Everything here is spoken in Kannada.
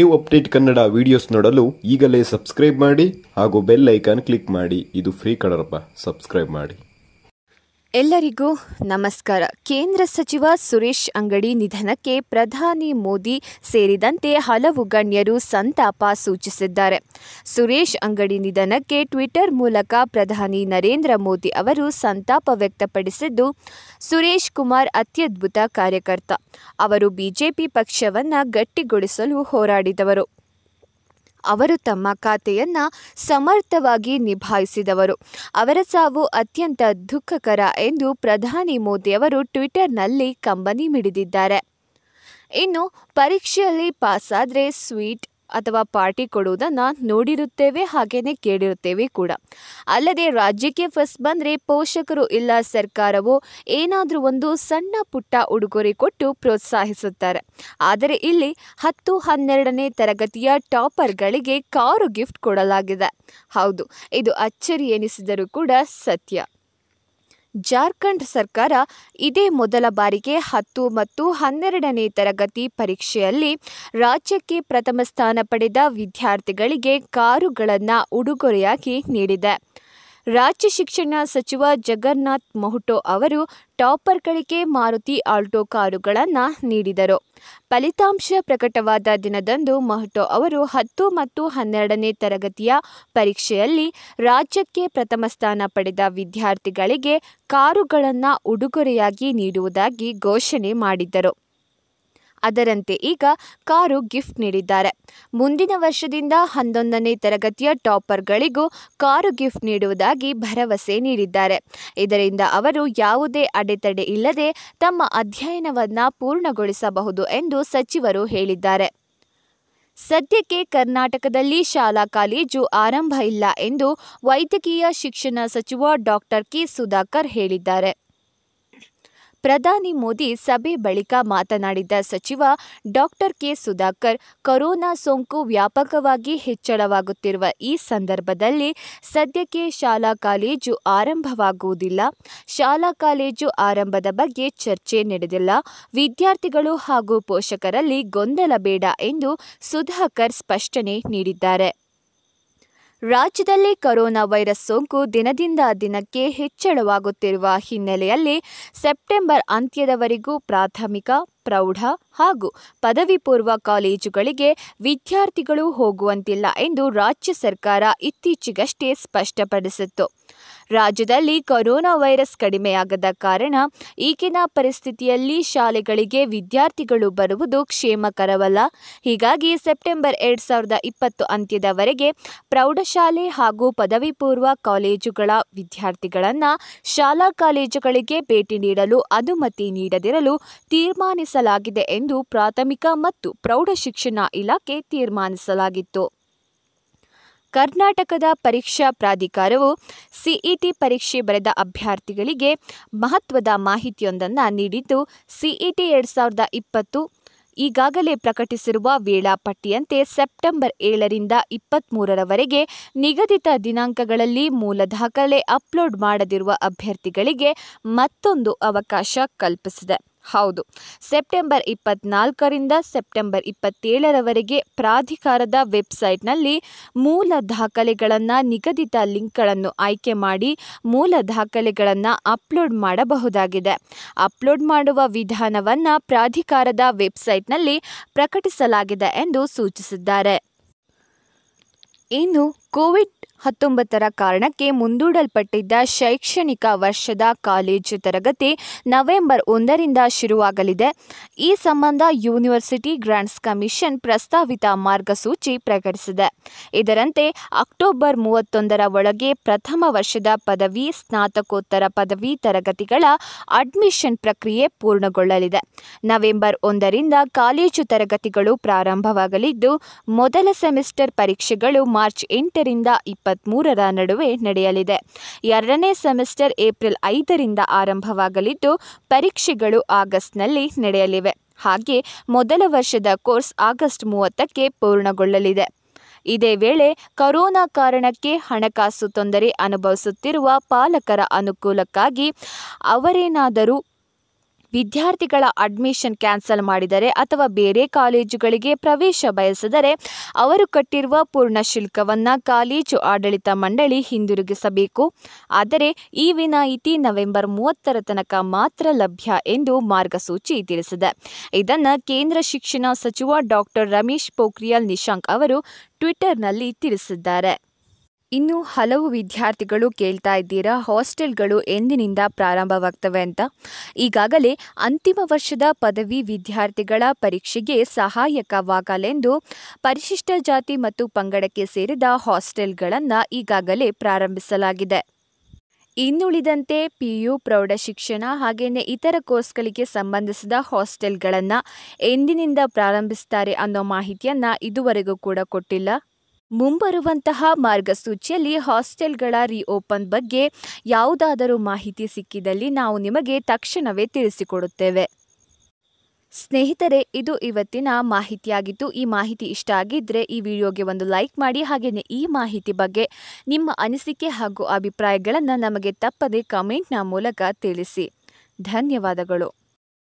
ಎ ಅಪ್ಡೇಟ್ ಕನ್ನಡ ವಿಡಿಯೋಸ್ ನೋಡಲು ಈಗಲೇ ಸಬ್ಸ್ಕ್ರೈಬ್ ಮಾಡಿ ಹಾಗೂ ಬೆಲ್ ಐಕಾನ್ ಕ್ಲಿಕ್ ಮಾಡಿ ಇದು ಫ್ರೀ ಕಡರಪ್ಪ ಸಬ್ಸ್ಕ್ರೈಬ್ ಮಾಡಿ ಎಲ್ಲರಿಗೂ ನಮಸ್ಕಾರ ಕೇಂದ್ರ ಸಚಿವ ಸುರೇಶ್ ಅಂಗಡಿ ನಿಧನಕ್ಕೆ ಪ್ರಧಾನಿ ಮೋದಿ ಸೇರಿದಂತೆ ಹಲವು ಗಣ್ಯರು ಸಂತಾಪ ಸೂಚಿಸಿದ್ದಾರೆ ಸುರೇಶ್ ಅಂಗಡಿ ನಿಧನಕ್ಕೆ ಟ್ವಿಟರ್ ಮೂಲಕ ಪ್ರಧಾನಿ ನರೇಂದ್ರ ಮೋದಿ ಅವರು ಸಂತಾಪ ವ್ಯಕ್ತಪಡಿಸಿದ್ದು ಸುರೇಶ್ ಕುಮಾರ್ ಅತ್ಯದ್ಭುತ ಕಾರ್ಯಕರ್ತ ಅವರು ಬಿಜೆಪಿ ಪಕ್ಷವನ್ನು ಗಟ್ಟಿಗೊಳಿಸಲು ಹೋರಾಡಿದವರು ಅವರು ತಮ್ಮ ಖಾತೆಯನ್ನು ಸಮರ್ಥವಾಗಿ ನಿಭಾಯಿಸಿದವರು ಅವರ ಸಾವು ಅತ್ಯಂತ ದುಃಖಕರ ಎಂದು ಪ್ರಧಾನಿ ಮೋದಿಯವರು ಟ್ವಿಟರ್ನಲ್ಲಿ ಕಂಬನಿ ಮಿಡಿದಿದ್ದಾರೆ ಇನ್ನು ಪರೀಕ್ಷೆಯಲ್ಲಿ ಪಾಸಾದರೆ ಸ್ವೀಟ್ ಅಥವಾ ಪಾರ್ಟಿ ಕೊಡುವುದನ್ನು ನೋಡಿರುತ್ತೇವೆ ಹಾಗೆಯೇ ಕೇಳಿರುತ್ತೇವೆ ಕೂಡ ಅಲ್ಲದೆ ರಾಜ್ಯಕ್ಕೆ ಫಸ್ಟ್ ಬಂದರೆ ಪೋಷಕರು ಇಲ್ಲ ಸರ್ಕಾರವು ಏನಾದರೂ ಒಂದು ಸಣ್ಣ ಪುಟ್ಟ ಉಡುಗೊರೆ ಕೊಟ್ಟು ಪ್ರೋತ್ಸಾಹಿಸುತ್ತಾರೆ ಆದರೆ ಇಲ್ಲಿ ಹತ್ತು ಹನ್ನೆರಡನೇ ತರಗತಿಯ ಟಾಪರ್ಗಳಿಗೆ ಕಾರು ಗಿಫ್ಟ್ ಕೊಡಲಾಗಿದೆ ಹೌದು ಇದು ಅಚ್ಚರಿ ಎನಿಸಿದರೂ ಕೂಡ ಸತ್ಯ ಜಾರ್ಖಂಡ್ ಸರ್ಕಾರ ಇದೇ ಮೊದಲ ಬಾರಿಗೆ ಹತ್ತು ಮತ್ತು ಹನ್ನೆರಡನೇ ತರಗತಿ ಪರೀಕ್ಷೆಯಲ್ಲಿ ರಾಜ್ಯಕ್ಕೆ ಪ್ರಥಮ ಸ್ಥಾನ ಪಡೆದ ವಿದ್ಯಾರ್ಥಿಗಳಿಗೆ ಕಾರುಗಳನ್ನು ಉಡುಗೊರೆಯಾಗಿ ನೀಡಿದೆ ರಾಜ್ಯ ಶಿಕ್ಷಣ ಸಚಿವ ಜಗನ್ನಾಥ್ ಮೊಹಟೋ ಅವರು ಟಾಪರ್ಗಳಿಗೆ ಮಾರುತಿ ಆಲ್ಟೋ ಕಾರುಗಳನ್ನು ನೀಡಿದರು ಫಲಿತಾಂಶ ಪ್ರಕಟವಾದ ದಿನದಂದು ಮಹ್ಟೋ ಅವರು ಹತ್ತು ಮತ್ತು ಹನ್ನೆರಡನೇ ತರಗತಿಯ ಪರೀಕ್ಷೆಯಲ್ಲಿ ರಾಜ್ಯಕ್ಕೆ ಪ್ರಥಮ ಸ್ಥಾನ ಪಡೆದ ವಿದ್ಯಾರ್ಥಿಗಳಿಗೆ ಕಾರುಗಳನ್ನು ಉಡುಗೊರೆಯಾಗಿ ನೀಡುವುದಾಗಿ ಘೋಷಣೆ ಮಾಡಿದ್ದರು ಅದರಂತೆ ಈಗ ಕಾರು ಗಿಫ್ಟ್ ನೀಡಿದ್ದಾರೆ ಮುಂದಿನ ವರ್ಷದಿಂದ ಹನ್ನೊಂದನೇ ತರಗತಿಯ ಟಾಪರ್ಗಳಿಗೂ ಕಾರು ಗಿಫ್ಟ್ ನೀಡುವುದಾಗಿ ಭರವಸೆ ನೀಡಿದ್ದಾರೆ ಇದರಿಂದ ಅವರು ಯಾವುದೇ ಅಡೆತಡೆ ಇಲ್ಲದೆ ತಮ್ಮ ಅಧ್ಯಯನವನ್ನು ಪೂರ್ಣಗೊಳಿಸಬಹುದು ಎಂದು ಸಚಿವರು ಹೇಳಿದ್ದಾರೆ ಸದ್ಯಕ್ಕೆ ಕರ್ನಾಟಕದಲ್ಲಿ ಶಾಲಾ ಕಾಲೇಜು ಆರಂಭ ಇಲ್ಲ ಎಂದು ವೈದ್ಯಕೀಯ ಶಿಕ್ಷಣ ಸಚಿವ ಡಾಕ್ಟರ್ ಕೆ ಸುಧಾಕರ್ ಹೇಳಿದ್ದಾರೆ ಪ್ರಧಾನಿ ಮೋದಿ ಸಭೆ ಬಳಿಕ ಮಾತನಾಡಿದ ಸಚಿವ ಡಾಕ್ಟರ್ ಕೆ ಸುಧಾಕರ್ ಕೊರೋನಾ ಸೋಂಕು ವ್ಯಾಪಕವಾಗಿ ಹೆಚ್ಚಳವಾಗುತ್ತಿರುವ ಈ ಸಂದರ್ಭದಲ್ಲಿ ಸದ್ಯಕ್ಕೆ ಶಾಲಾ ಕಾಲೇಜು ಆರಂಭವಾಗುವುದಿಲ್ಲ ಶಾಲಾ ಕಾಲೇಜು ಆರಂಭದ ಬಗ್ಗೆ ಚರ್ಚೆ ನಡೆದಿಲ್ಲ ವಿದ್ಯಾರ್ಥಿಗಳು ಹಾಗೂ ಪೋಷಕರಲ್ಲಿ ಗೊಂದಲ ಬೇಡ ಎಂದು ಸುಧಾಕರ್ ಸ್ಪಷ್ಟನೆ ನೀಡಿದ್ದಾರೆ ರಾಜ್ಯದಲ್ಲಿ ಕೊರೋನಾ ವೈರಸ್ ಸೋಂಕು ದಿನದಿಂದ ದಿನಕ್ಕೆ ಹೆಚ್ಚಳವಾಗುತ್ತಿರುವ ಹಿನ್ನೆಲೆಯಲ್ಲಿ ಸೆಪ್ಟೆಂಬರ್ ಅಂತ್ಯದವರೆಗೂ ಪ್ರಾಥಮಿಕ ಪ್ರೌಢ ಹಾಗೂ ಪದವಿ ಪೂರ್ವ ಕಾಲೇಜುಗಳಿಗೆ ವಿದ್ಯಾರ್ಥಿಗಳು ಹೋಗುವಂತಿಲ್ಲ ಎಂದು ರಾಜ್ಯ ಸರ್ಕಾರ ಇತ್ತೀಚೆಗಷ್ಟೇ ಸ್ಪಷ್ಟಪಡಿಸಿತ್ತು ರಾಜ್ಯದಲ್ಲಿ ಕೊರೋನಾ ವೈರಸ್ ಕಡಿಮೆಯಾಗದ ಕಾರಣ ಈಗಿನ ಪರಿಸ್ಥಿತಿಯಲ್ಲಿ ಶಾಲೆಗಳಿಗೆ ವಿದ್ಯಾರ್ಥಿಗಳು ಬರುವುದು ಕ್ಷೇಮಕರವಲ್ಲ ಹೀಗಾಗಿ ಸೆಪ್ಟೆಂಬರ್ ಎರಡ್ ಸಾವಿರದ ಇಪ್ಪತ್ತು ಅಂತ್ಯದವರೆಗೆ ಪ್ರೌಢಶಾಲೆ ಹಾಗೂ ಪದವಿ ಪೂರ್ವ ಕಾಲೇಜುಗಳ ವಿದ್ಯಾರ್ಥಿಗಳನ್ನು ಶಾಲಾ ಕಾಲೇಜುಗಳಿಗೆ ಭೇಟಿ ನೀಡಲು ಅನುಮತಿ ನೀಡದಿರಲು ತೀರ್ಮಾನಿಸ ಸಲ್ಲಿಸಲಾಗಿದೆ ಎಂದು ಪ್ರಾಥಮಿಕ ಮತ್ತು ಪ್ರೌಢ ಶಿಕ್ಷಣ ಇಲಾಖೆ ತೀರ್ಮಾನಿಸಲಾಗಿತ್ತು ಕರ್ನಾಟಕದ ಪರೀಕ್ಷಾ ಪ್ರಾಧಿಕಾರವು ಸಿಇಟಿ ಪರೀಕ್ಷೆ ಬರೆದ ಅಭ್ಯರ್ಥಿಗಳಿಗೆ ಮಹತ್ವದ ಮಾಹಿತಿಯೊಂದನ್ನು ನೀಡಿದ್ದು ಸಿಇಟಿ ಎರಡ್ ಸಾವಿರದ ಇಪ್ಪತ್ತು ಈಗಾಗಲೇ ಪ್ರಕಟಿಸಿರುವ ವೇಳಾಪಟ್ಟಿಯಂತೆ ಸೆಪ್ಟೆಂಬರ್ ಏಳರಿಂದ ಮೂರರವರೆಗೆ ನಿಗದಿತ ದಿನಾಂಕಗಳಲ್ಲಿ ಮೂಲ ದಾಖಲೆ ಅಪ್ಲೋಡ್ ಮಾಡದಿರುವ ಅಭ್ಯರ್ಥಿಗಳಿಗೆ ಮತ್ತೊಂದು ಅವಕಾಶ ಕಲ್ಪಿಸಿದೆ ಹೌದು ಸೆಪ್ಟೆಂಬರ್ ಇಪ್ಪತ್ನಾಲ್ಕರಿಂದ ಸೆಪ್ಟೆಂಬರ್ ಇಪ್ಪತ್ತೇಳರವರೆಗೆ ಪ್ರಾಧಿಕಾರದ ವೆಬ್ಸೈಟ್ನಲ್ಲಿ ಮೂಲ ದಾಖಲೆಗಳನ್ನು ನಿಗದಿತ ಲಿಂಕ್ಗಳನ್ನು ಆಯ್ಕೆ ಮಾಡಿ ಮೂಲ ದಾಖಲೆಗಳನ್ನು ಅಪ್ಲೋಡ್ ಮಾಡಬಹುದಾಗಿದೆ ಅಪ್ಲೋಡ್ ಮಾಡುವ ವಿಧಾನವನ್ನು ಪ್ರಾಧಿಕಾರದ ವೆಬ್ಸೈಟ್ನಲ್ಲಿ ಪ್ರಕಟಿಸಲಾಗಿದೆ ಎಂದು ಸೂಚಿಸಿದ್ದಾರೆ ಇನ್ನು ಕೋವಿಡ್ ಹತ್ತೊಂಬತ್ತರ ಕಾರಣಕ್ಕೆ ಮುಂದೂಡಲ್ಪಟ್ಟಿದ್ದ ಶೈಕ್ಷಣಿಕ ವರ್ಷದ ಕಾಲೇಜು ತರಗತಿ ನವೆಂಬರ್ ಒಂದರಿಂದ ಶುರುವಾಗಲಿದೆ ಈ ಸಂಬಂಧ ಯೂನಿವರ್ಸಿಟಿ ಗ್ರಾಂಟ್ಸ್ ಕಮಿಷನ್ ಪ್ರಸ್ತಾವಿತ ಮಾರ್ಗಸೂಚಿ ಪ್ರಕಟಿಸಿದೆ ಇದರಂತೆ ಅಕ್ಟೋಬರ್ ಮೂವತ್ತೊಂದರ ಒಳಗೆ ಪ್ರಥಮ ವರ್ಷದ ಪದವಿ ಸ್ನಾತಕೋತ್ತರ ಪದವಿ ತರಗತಿಗಳ ಅಡ್ಮಿಷನ್ ಪ್ರಕ್ರಿಯೆ ಪೂರ್ಣಗೊಳ್ಳಲಿದೆ ನವೆಂಬರ್ ಒಂದರಿಂದ ಕಾಲೇಜು ತರಗತಿಗಳು ಪ್ರಾರಂಭವಾಗಲಿದ್ದು ಮೊದಲ ಸೆಮಿಸ್ಟರ್ ಪರೀಕ್ಷೆಗಳು ಮಾರ್ಚ್ ಎಂಟರಿಂದ ಇಪ್ಪತ್ತ್ಮೂರರ ನಡುವೆ ನಡೆಯಲಿದೆ ಎರಡನೇ ಸೆಮಿಸ್ಟರ್ ಏಪ್ರಿಲ್ ಐದರಿಂದ ಆರಂಭವಾಗಲಿದ್ದು ಪರೀಕ್ಷೆಗಳು ಆಗಸ್ಟ್ನಲ್ಲಿ ನಡೆಯಲಿವೆ ಹಾಗೆ ಮೊದಲ ವರ್ಷದ ಕೋರ್ಸ್ ಆಗಸ್ಟ್ ಮೂವತ್ತಕ್ಕೆ ಪೂರ್ಣಗೊಳ್ಳಲಿದೆ ಇದೇ ವೇಳೆ ಕರೋನಾ ಕಾರಣಕ್ಕೆ ಹಣಕಾಸು ತೊಂದರೆ ಅನುಭವಿಸುತ್ತಿರುವ ಪಾಲಕರ ಅನುಕೂಲಕ್ಕಾಗಿ ಅವರೇನಾದರೂ ವಿದ್ಯಾರ್ಥಿಗಳ ಅಡ್ಮಿಷನ್ ಕ್ಯಾನ್ಸಲ್ ಮಾಡಿದರೆ ಅಥವಾ ಬೇರೆ ಕಾಲೇಜುಗಳಿಗೆ ಪ್ರವೇಶ ಬಯಸಿದರೆ ಅವರು ಕಟ್ಟಿರುವ ಪೂರ್ಣ ಶುಲ್ಕವನ್ನು ಕಾಲೇಜು ಆಡಳಿತ ಮಂಡಳಿ ಹಿಂದಿರುಗಿಸಬೇಕು ಆದರೆ ಈ ವಿನಾಯಿತಿ ನವೆಂಬರ್ ಮೂವತ್ತರ ತನಕ ಮಾತ್ರ ಲಭ್ಯ ಎಂದು ಮಾರ್ಗಸೂಚಿ ತಿಳಿಸಿದೆ ಇದನ್ನು ಕೇಂದ್ರ ಶಿಕ್ಷಣ ಸಚಿವ ಡಾಕ್ಟರ್ ರಮೇಶ್ ಪೋಖ್ರಿಯಾಲ್ ನಿಶಾಂಕ್ ಅವರು ಟ್ವಿಟರ್ನಲ್ಲಿ ತಿಳಿಸಿದ್ದಾರೆ ಇನ್ನು ಹಲವು ವಿದ್ಯಾರ್ಥಿಗಳು ಕೇಳ್ತಾ ಇದ್ದೀರಾ ಹಾಸ್ಟೆಲ್ಗಳು ಎಂದಿನಿಂದ ಪ್ರಾರಂಭವಾಗ್ತವೆ ಅಂತ ಈಗಾಗಲೇ ಅಂತಿಮ ವರ್ಷದ ಪದವಿ ವಿದ್ಯಾರ್ಥಿಗಳ ಪರೀಕ್ಷೆಗೆ ಸಹಾಯಕವಾಗಲೆಂದು ಪರಿಶಿಷ್ಟ ಜಾತಿ ಮತ್ತು ಪಂಗಡಕ್ಕೆ ಸೇರಿದ ಹಾಸ್ಟೆಲ್ಗಳನ್ನು ಈಗಾಗಲೇ ಪ್ರಾರಂಭಿಸಲಾಗಿದೆ ಇನ್ನುಳಿದಂತೆ ಪಿಯು ಪ್ರೌಢಶಿಕ್ಷಣ ಹಾಗೆಯೇ ಇತರ ಕೋರ್ಸ್ಗಳಿಗೆ ಸಂಬಂಧಿಸಿದ ಹಾಸ್ಟೆಲ್ಗಳನ್ನು ಎಂದಿನಿಂದ ಪ್ರಾರಂಭಿಸ್ತಾರೆ ಅನ್ನೋ ಮಾಹಿತಿಯನ್ನು ಇದುವರೆಗೂ ಕೂಡ ಕೊಟ್ಟಿಲ್ಲ ಮುಂಬರುವಂತಹ ಮಾರ್ಗಸೂಚಿಯಲ್ಲಿ ಹಾಸ್ಟೆಲ್ಗಳ ರಿಓಪನ್ ಬಗ್ಗೆ ಯಾವುದಾದರೂ ಮಾಹಿತಿ ಸಿಕ್ಕಿದಲ್ಲಿ ನಾವು ನಿಮಗೆ ತಕ್ಷಣವೇ ತಿಳಿಸಿಕೊಡುತ್ತೇವೆ ಸ್ನೇಹಿತರೆ ಇದು ಇವತ್ತಿನ ಮಾಹಿತಿಯಾಗಿತ್ತು ಈ ಮಾಹಿತಿ ಇಷ್ಟ ಆಗಿದ್ದರೆ ಈ ವಿಡಿಯೋಗೆ ಒಂದು ಲೈಕ್ ಮಾಡಿ ಹಾಗೆಯೇ ಈ ಮಾಹಿತಿ ಬಗ್ಗೆ ನಿಮ್ಮ ಅನಿಸಿಕೆ ಹಾಗೂ ಅಭಿಪ್ರಾಯಗಳನ್ನು ನಮಗೆ ತಪ್ಪದೆ ಕಮೆಂಟ್ನ ಮೂಲಕ ತಿಳಿಸಿ ಧನ್ಯವಾದಗಳು